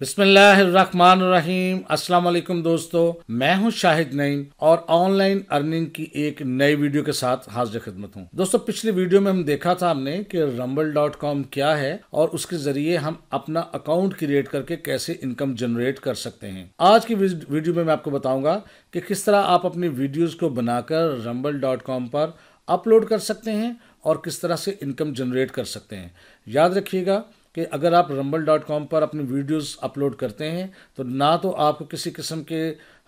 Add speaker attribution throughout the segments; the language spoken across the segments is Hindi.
Speaker 1: बिस्मिल्लाहिर्रहमानिर्रहीम अस्सलाम वालेकुम दोस्तों मैं हूं शाहिद नईम और ऑनलाइन अर्निंग की एक नई वीडियो के साथ हाजिर खिदमत हूं दोस्तों पिछली वीडियो में हम देखा था हमने कि रंबल डॉट कॉम क्या है और उसके जरिए हम अपना अकाउंट क्रिएट करके कैसे इनकम जनरेट कर सकते हैं आज की वीडियो में मैं आपको बताऊंगा कि किस तरह आप अपनी वीडियोज को बनाकर रंबल डॉट कॉम पर अपलोड कर सकते हैं और किस तरह से इनकम जनरेट कर सकते हैं याद रखिएगा कि अगर आप रंबल डॉट कॉम पर अपनी वीडियोस अपलोड करते हैं तो ना तो आपको किसी किस्म के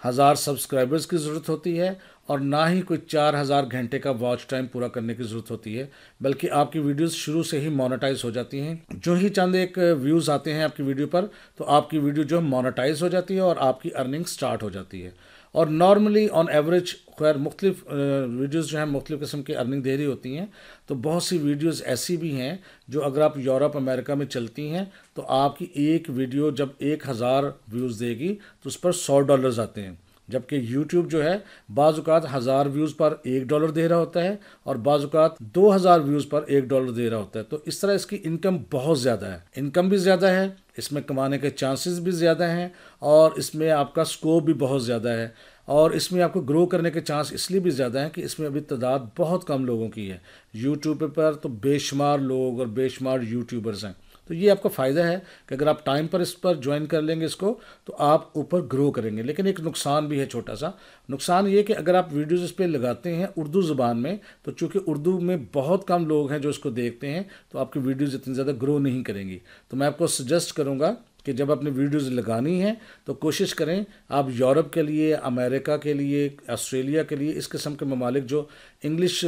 Speaker 1: हज़ार सब्सक्राइबर्स की ज़रूरत होती है और ना ही कोई चार हज़ार घंटे का वॉच टाइम पूरा करने की ज़रूरत होती है बल्कि आपकी वीडियोस शुरू से ही मोनेटाइज हो जाती हैं जो ही चंद एक व्यूज़ आते हैं आपकी वीडियो पर तो आपकी वीडियो जो है मोनेटाइज हो जाती है और आपकी अर्निंग स्टार्ट हो जाती है और नॉर्मली ऑन एवरेज खैर मुख्तलिफ वीडियोज़ जो हैं मुख्त किस्म की अर्निंग दे रही होती हैं तो बहुत सी वीडियोज़ ऐसी भी हैं जो अगर आप यूरोप अमेरिका में चलती हैं तो आपकी एक वीडियो जब एक हज़ार व्यूज़ देगी तो उस पर सौ डॉलर्स आते हैं जबकि YouTube जो है बाज़ात हज़ार व्यूज़ पर एक डॉलर दे रहा होता है और बाज़ात दो हज़ार व्यूज़ पर एक डॉलर दे रहा होता है तो इस तरह इसकी इनकम बहुत ज़्यादा है इनकम भी ज़्यादा है इसमें कमाने के चांसेस भी ज़्यादा हैं और इसमें आपका स्कोप भी बहुत ज़्यादा है और इसमें आपको ग्रो करने के चांस इसलिए भी ज़्यादा हैं कि इसमें अभी तादाद बहुत कम लोगों की है यूट्यूब पर तो बेशुमार लोग और बेशुमार यूट्यूबर्स हैं तो ये आपका फ़ायदा है कि अगर आप टाइम पर इस पर ज्वाइन कर लेंगे इसको तो आप ऊपर ग्रो करेंगे लेकिन एक नुकसान भी है छोटा सा नुकसान ये कि अगर आप वीडियोज़ इस पर लगाते हैं उर्दू ज़बान में तो चूँकि उर्दू में बहुत कम लोग हैं जो इसको देखते हैं तो आपकी वीडियोज़ इतनी ज़्यादा ग्रो नहीं करेंगी तो मैं आपको सजेस्ट करूँगा कि जब आपने वीडियोस लगानी हैं तो कोशिश करें आप यूरोप के लिए अमेरिका के लिए ऑस्ट्रेलिया के लिए इस किस्म के ममालिक जो इंग्लिश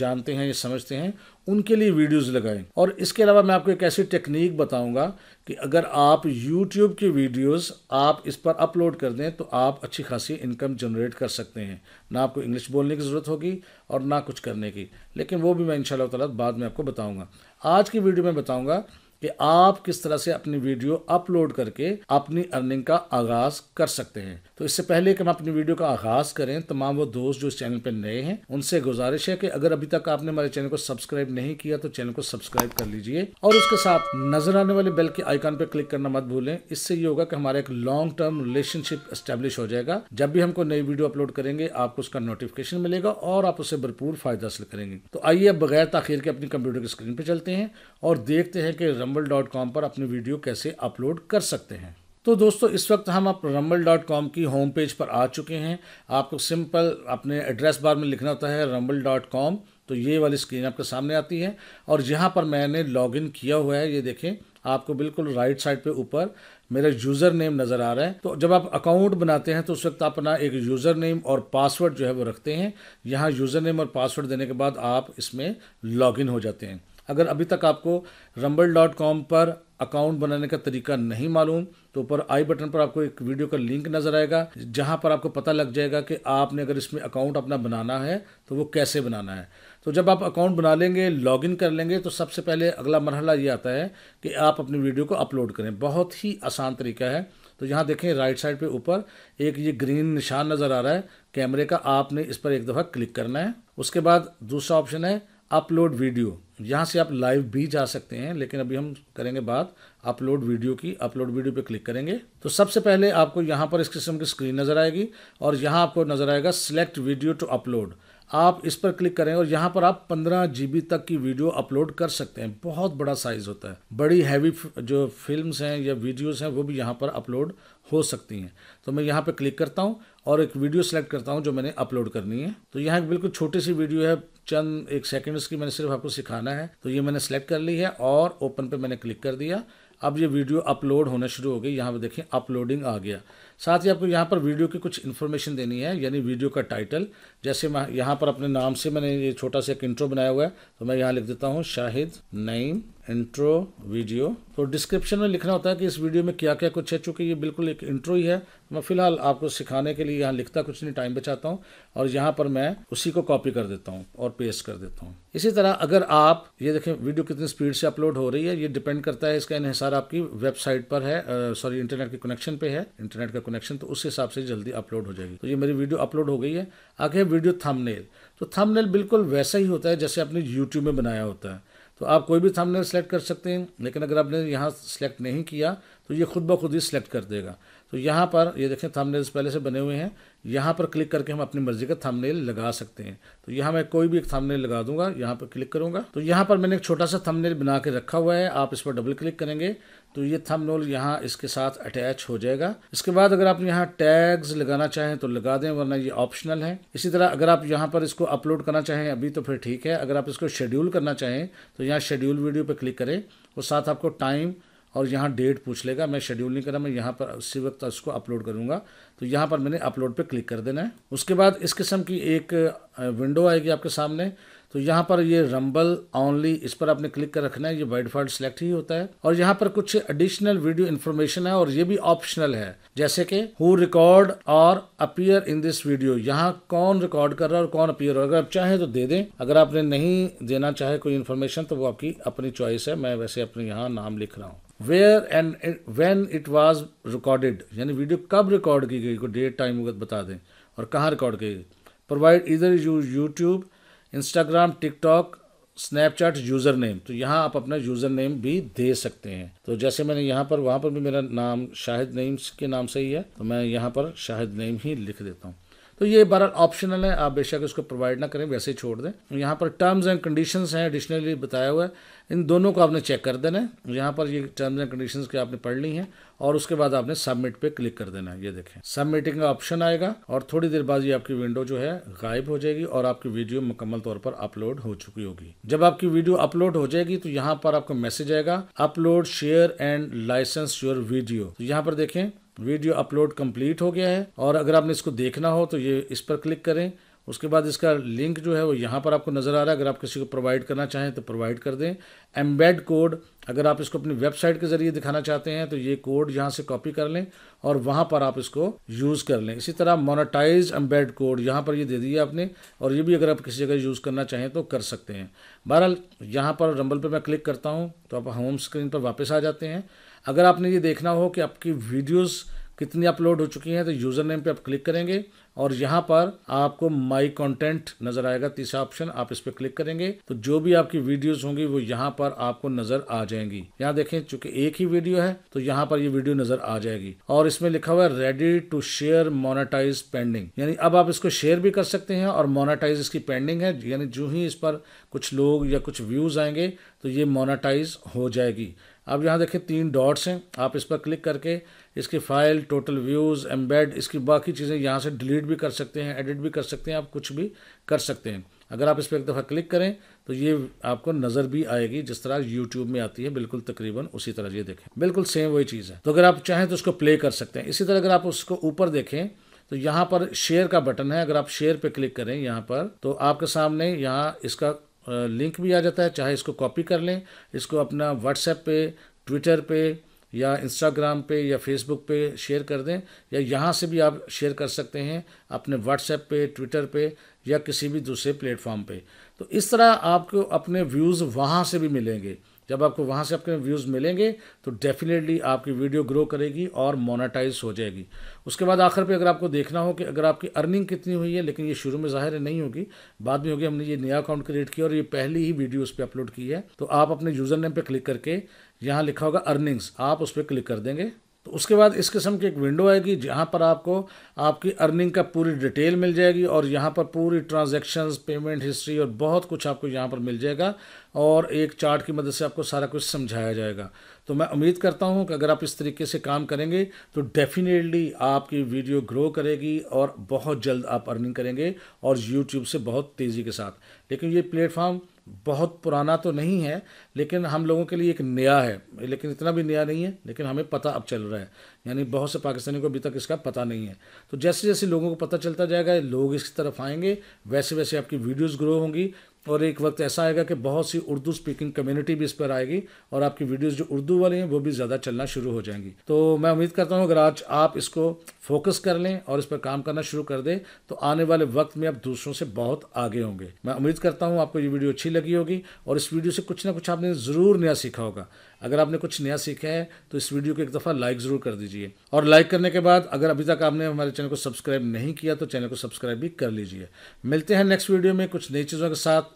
Speaker 1: जानते हैं या समझते हैं उनके लिए वीडियोस लगाएं और इसके अलावा मैं आपको एक ऐसी टेक्निक बताऊंगा कि अगर आप यूट्यूब की वीडियोस आप इस पर अपलोड कर दें तो आप अच्छी खासी इनकम जनरेट कर सकते हैं ना आपको इंग्लिश बोलने की ज़रूरत होगी और ना कुछ करने की लेकिन वो भी मैं इन शाला बाद में आपको बताऊँगा आज की वीडियो में बताऊँगा कि आप किस तरह से अपनी वीडियो अपलोड करके अपनी अर्निंग का आगाज कर सकते हैं तो इससे पहले कि हम अपनी वीडियो का आगाज करें तमाम वो दोस्त जो इस चैनल पर नए हैं उनसे गुजारिश है कि अगर अभी तक आपने हमारे चैनल को सब्सक्राइब नहीं किया तो चैनल को सब्सक्राइब कर लीजिए और उसके साथ नजर आने वाले बेल के आइकॉन पर क्लिक करना मत भूलें इससे ये होगा कि हमारा एक लॉन्ग टर्म रिलेशनशिप स्टेब्लिश हो जाएगा जब भी हमको नई वीडियो अपलोड करेंगे आपको उसका नोटिफिकेशन मिलेगा और आप उसे भरपूर फायदा हासिल करेंगे तो आइए अब बगैर ताखिर के अपनी कंप्यूटर की स्क्रीन पर चलते हैं और देखते हैं कि रम्बल डॉट कॉम पर अपनी वीडियो कैसे अपलोड कर सकते हैं तो दोस्तों इस वक्त हम आप रम्बल डॉट कॉम की होम पेज पर आ चुके हैं आपको सिंपल अपने एड्रेस बार में लिखना होता है रम्बल डॉट कॉम तो ये वाली स्क्रीन आपके सामने आती है और यहाँ पर मैंने लॉगिन किया हुआ है ये देखें आपको बिल्कुल राइट साइड पे ऊपर मेरा यूज़र नेम नज़र आ रहा है तो जब आप अकाउंट बनाते हैं तो उस वक्त आप अपना एक यूज़र नेम और पासवर्ड जो है वो रखते हैं यहाँ यूज़र नेम और पासवर्ड देने के बाद आप इसमें लॉगिन हो जाते हैं अगर अभी तक आपको रंबल डॉट कॉम पर अकाउंट बनाने का तरीका नहीं मालूम तो ऊपर आई बटन पर आपको एक वीडियो का लिंक नज़र आएगा जहां पर आपको पता लग जाएगा कि आपने अगर इसमें अकाउंट अपना बनाना है तो वो कैसे बनाना है तो जब आप अकाउंट बना लेंगे लॉगिन कर लेंगे तो सबसे पहले अगला मरहला ये आता है कि आप अपनी वीडियो को अपलोड करें बहुत ही आसान तरीका है तो यहाँ देखें राइट साइड पे ऊपर एक ये ग्रीन निशान नज़र आ रहा है कैमरे का आपने इस पर एक दफ़ा क्लिक करना है उसके बाद दूसरा ऑप्शन है अपलोड वीडियो यहाँ से आप लाइव भी जा सकते हैं लेकिन अभी हम करेंगे बात अपलोड वीडियो की अपलोड वीडियो पे क्लिक करेंगे तो सबसे पहले आपको यहाँ पर इस किस्म की स्क्रीन नज़र आएगी और यहाँ आपको नज़र आएगा सिलेक्ट वीडियो टू अपलोड आप इस पर क्लिक करें और यहाँ पर आप पंद्रह जी तक की वीडियो अपलोड कर सकते हैं बहुत बड़ा साइज़ होता है बड़ी हैवी जो फिल्म्स हैं या वीडियोस हैं वो भी यहाँ पर अपलोड हो सकती हैं तो मैं यहाँ पर क्लिक करता हूँ और एक वीडियो सेलेक्ट करता हूँ जो मैंने अपलोड करनी है तो यहाँ एक बिल्कुल छोटी सी वीडियो है चंद एक सेकेंड्स की मैंने सिर्फ आपको सिखाना है तो ये मैंने सेलेक्ट कर ली है और ओपन पर मैंने क्लिक कर दिया अब ये वीडियो अपलोड होना शुरू हो गई यहाँ पर देखें अपलोडिंग आ गया साथ ही आपको यहाँ पर वीडियो की कुछ इन्फॉर्मेशन देनी है यानी वीडियो का टाइटल जैसे मैं यहाँ पर अपने नाम से मैंने ये छोटा सा एक इंट्रो बनाया हुआ है तो मैं यहाँ लिख देता हूँ शाहिद नईम इंट्रो वीडियो तो डिस्क्रिप्शन में लिखना होता है कि इस वीडियो में क्या क्या कुछ है चूंकि ये बिल्कुल एक इंट्रो ही है मैं फ़िलहाल आपको सिखाने के लिए यहाँ लिखता कुछ नहीं टाइम बचाता हूँ और यहाँ पर मैं उसी को कॉपी कर देता हूँ और पेस्ट कर देता हूँ इसी तरह अगर आप ये देखें वीडियो कितनी स्पीड से अपलोड हो रही है ये डिपेंड करता है इसका इनहिसार आपकी वेबसाइट पर है सॉरी इंटरनेट के कनेक्शन पे है इंटरनेट का कनेक्शन तो उस हिसाब से जल्दी अपलोड हो जाएगी तो ये मेरी वीडियो अपलोड हो गई है आगे वीडियो थमनेल तो थमनेल बिल्कुल वैसा ही होता है जैसे आपने यूट्यूब में बनाया होता है तो आप कोई भी थंबनेल सेलेक्ट कर सकते हैं लेकिन अगर आपने यहाँ सेलेक्ट नहीं किया तो ये खुद ब खुद ही सेलेक्ट कर देगा तो यहाँ पर ये देखें थंबनेल्स पहले से बने हुए हैं यहाँ पर क्लिक करके हम अपनी मर्ज़ी का थंबनेल लगा सकते हैं तो यहाँ मैं कोई भी एक थंबनेल लगा दूंगा यहाँ पर क्लिक करूँगा तो यहाँ पर मैंने एक छोटा सा थंबनेल बना के रखा हुआ है आप इस पर डबल क्लिक करेंगे तो ये थम नोल यहाँ इसके साथ अटैच हो जाएगा इसके बाद अगर आप यहाँ टैग्स लगाना चाहें तो लगा दें वरना ये ऑप्शनल है इसी तरह अगर आप यहाँ पर इसको अपलोड करना चाहें अभी तो फिर ठीक है अगर आप इसको शेड्यूल करना चाहें तो यहाँ शेड्यूल वीडियो पर क्लिक करें और साथ आपको टाइम और यहाँ डेट पूछ लेगा मैं शेड्यूल नहीं करा मैं यहाँ पर उसी वक्त उसको अपलोड करूँगा तो यहाँ पर मैंने अपलोड पे क्लिक कर देना है उसके बाद इस किस्म की एक विंडो आएगी आपके सामने तो यहाँ पर ये रंबल ऑनली इस पर आपने क्लिक कर रखना है ये वाइट फॉल्ट सिलेक्ट ही होता है और यहाँ पर कुछ एडिशनल वीडियो इन्फॉर्मेशन है और ये भी ऑप्शनल है जैसे कि हु रिकॉर्ड और अपियर इन दिस वीडियो यहाँ कौन रिकॉर्ड कर रहा है और कौन अपियर हो अगर आप चाहें तो दे दें अगर आपने नहीं देना चाहे कोई इन्फॉर्मेशन तो वो आपकी अपनी चॉइस है मैं वैसे अपने यहाँ नाम लिख रहा हूँ where and when it was recorded यानी वीडियो कब रिकॉर्ड की गई को डेट टाइम बता दें और कहाँ रिकॉर्ड की गई प्रोवाइड इधर you YouTube Instagram TikTok Snapchat user name तो यहाँ आप अपना यूज़र नेम भी दे सकते हैं तो जैसे मैंने यहाँ पर वहाँ पर भी मेरा नाम शाहिद नेम्स के नाम से ही है तो मैं यहाँ पर शाहिद नेम ही लिख देता हूँ तो ये बहरहाल ऑप्शनल है आप बेशक इसको प्रोवाइड ना करें वैसे ही छोड़ दें यहाँ पर टर्म्स एंड कंडीशन हैं एडिशनली बताया हुआ है इन दोनों को आपने चेक कर देना है यहाँ पर ये टर्म्स एंड कंडीशन की आपने पढ़ ली हैं और उसके बाद आपने सबमिट पे क्लिक कर देना है ये देखें सबमिटिंग का ऑप्शन आएगा और थोड़ी देर बाद ये आपकी विंडो जो है गायब हो जाएगी और आपकी वीडियो मुकम्मल तौर पर अपलोड हो चुकी होगी जब आपकी वीडियो अपलोड हो जाएगी तो यहाँ पर आपको मैसेज आएगा upload share and license your video यहाँ पर देखें वीडियो अपलोड कंप्लीट हो गया है और अगर आपने इसको देखना हो तो ये इस पर क्लिक करें उसके बाद इसका लिंक जो है वो यहाँ पर आपको नज़र आ रहा है अगर आप किसी को प्रोवाइड करना चाहें तो प्रोवाइड कर दें एम्बेड कोड अगर आप इसको अपनी वेबसाइट के ज़रिए दिखाना चाहते हैं तो ये कोड यहाँ से कॉपी कर लें और वहाँ पर आप इसको यूज़ कर लें इसी तरह मोनाटाइज एम्बेड कोड यहाँ पर ये दे दिया आपने और ये भी अगर आप किसी जगह यूज़ करना चाहें तो कर सकते हैं बहरहाल यहाँ पर रंबल पर मैं क्लिक करता हूँ तो आप होम स्क्रीन पर वापस आ जाते हैं अगर आपने ये देखना हो कि आपकी वीडियोस कितनी अपलोड हो चुकी हैं तो यूज़र नेम पे आप क्लिक करेंगे और यहाँ पर आपको माई कंटेंट नज़र आएगा तीसरा ऑप्शन आप इस पर क्लिक करेंगे तो जो भी आपकी वीडियोस होंगी वो यहाँ पर आपको नज़र आ जाएंगी यहाँ देखें चूंकि एक ही वीडियो है तो यहाँ पर ये वीडियो नज़र आ जाएगी और इसमें लिखा हुआ है ready to share monetize pending यानी अब आप इसको शेयर भी कर सकते हैं और मोनाटाइज इसकी पेंडिंग है यानी जो ही इस पर कुछ लोग या कुछ व्यूज़ आएंगे तो ये मोनाटाइज हो जाएगी अब यहाँ देखें तीन डॉट्स हैं आप इस पर क्लिक करके इसकी फाइल टोटल व्यूज़ एम्बेड इसकी बाकी चीज़ें यहाँ से डिलीट भी कर सकते हैं एडिट भी कर सकते हैं आप कुछ भी कर सकते हैं अगर आप इस पर एक दफ़ा क्लिक करें तो ये आपको नज़र भी आएगी जिस तरह यूट्यूब में आती है बिल्कुल तकरीबन उसी तरह ये देखें बिल्कुल सेम वही चीज़ है तो अगर आप चाहें तो उसको प्ले कर सकते हैं इसी तरह अगर आप उसको ऊपर देखें तो यहाँ पर शेयर का बटन है अगर आप शेयर पे क्लिक करें यहाँ पर तो आपके सामने यहाँ इसका लिंक भी आ जाता है चाहे इसको कॉपी कर लें इसको अपना व्हाट्सएप पे ट्विटर पे या इंस्टाग्राम पे या फेसबुक पे शेयर कर दें या यहाँ से भी आप शेयर कर सकते हैं अपने व्हाट्सएप पे ट्विटर पे या किसी भी दूसरे प्लेटफॉर्म पे तो इस तरह आपको अपने व्यूज़ वहाँ से भी मिलेंगे जब आपको वहाँ से आपके व्यूज़ मिलेंगे तो डेफिनेटली आपकी वीडियो ग्रो करेगी और मोनेटाइज हो जाएगी उसके बाद आखिर पे अगर आपको देखना हो कि अगर आपकी अर्निंग कितनी हुई है लेकिन ये शुरू में ज़ाहिर नहीं होगी बाद में होगी हमने ये नया अकाउंट क्रिएट किया और ये पहली ही वीडियो उस पर अपलोड की है तो आप अपने यूज़र नेम पर क्लिक करके यहाँ लिखा होगा अर्निंग्स आप उस पर क्लिक कर देंगे तो उसके बाद इस किस्म की एक विंडो आएगी जहाँ पर आपको आपकी अर्निंग का पूरी डिटेल मिल जाएगी और यहाँ पर पूरी ट्रांजेक्शन पेमेंट हिस्ट्री और बहुत कुछ आपको यहाँ पर मिल जाएगा और एक चार्ट की मदद से आपको सारा कुछ समझाया जाएगा तो मैं उम्मीद करता हूँ कि अगर आप इस तरीके से काम करेंगे तो डेफिनेटली आपकी वीडियो ग्रो करेगी और बहुत जल्द आप अर्निंग करेंगे और यूट्यूब से बहुत तेज़ी के साथ लेकिन ये प्लेटफॉर्म बहुत पुराना तो नहीं है लेकिन हम लोगों के लिए एक नया है लेकिन इतना भी नया नहीं है लेकिन हमें पता अब चल रहा है यानी बहुत से पाकिस्तानी को अभी तक इसका पता नहीं है तो जैसे जैसे लोगों को पता चलता जाएगा लोग इस तरफ आएंगे वैसे वैसे आपकी वीडियोस ग्रो होंगी और एक वक्त ऐसा आएगा कि बहुत सी उर्दू स्पीकिंग कम्युनिटी भी इस पर आएगी और आपकी वीडियोस जो उर्दू वाली हैं वो भी ज़्यादा चलना शुरू हो जाएंगी तो मैं उम्मीद करता हूँ अगर आज आप इसको फोकस कर लें और इस पर काम करना शुरू कर दें तो आने वाले वक्त में आप दूसरों से बहुत आगे होंगे मैं उम्मीद करता हूँ आपको ये वीडियो अच्छी लगी होगी और इस वीडियो से कुछ ना कुछ आपने ज़रूर नया सीखा होगा अगर आपने कुछ नया सीखा है तो इस वीडियो को एक दफ़ा लाइक ज़रूर कर दीजिए और लाइक करने के बाद अगर अभी तक आपने हमारे चैनल को सब्सक्राइब नहीं किया तो चैनल को सब्सक्राइब भी कर लीजिए मिलते हैं नेक्स्ट वीडियो में कुछ नई चीज़ों के साथ